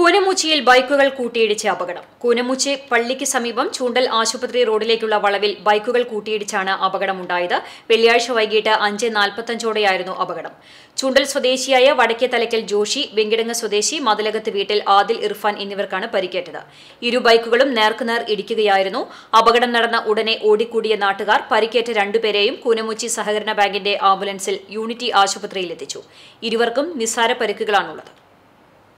കൂനമൂച്ചിയിൽ ബൈക്കുകൾ കൂട്ടിയിടിച്ച് അപകടം കൂനമൂച്ചി പള്ളിക്ക് സമീപം ചൂണ്ടൽ ആശുപത്രി റോഡിലേക്കുള്ള വളവിൽ ബൈക്കുകൾ കൂട്ടിയിടിച്ചാണ് അപകടമുണ്ടായത് വെള്ളിയാഴ്ച വൈകിട്ട് അഞ്ച് നാൽപ്പത്തഞ്ചോടെയായിരുന്നു അപകടം ചൂണ്ടൽ സ്വദേശിയായ വടക്കേ തലയ്ക്കൽ ജോഷി വെങ്കിടങ്ങ് സ്വദേശി മതിലകത്ത് വീട്ടിൽ ആദിൽ ഇർഫാൻ എന്നിവർക്കാണ് പരിക്കേറ്റത് ഇരു ബൈക്കുകളും നേർക്കുനേർ ഇടിക്കുകയായിരുന്നു അപകടം നടന്ന ഉടനെ ഓടിക്കൂടിയ നാട്ടുകാർ പരിക്കേറ്റ രണ്ടുപേരെയും കൂനമൂച്ചി സഹകരണ ബാങ്കിന്റെ ആംബുലൻസിൽ യൂണിറ്റി ആശുപത്രിയിലെത്തിച്ചു ഇരുവർക്കും നിസ്സാര പരിക്കുകളാണുള്ളത്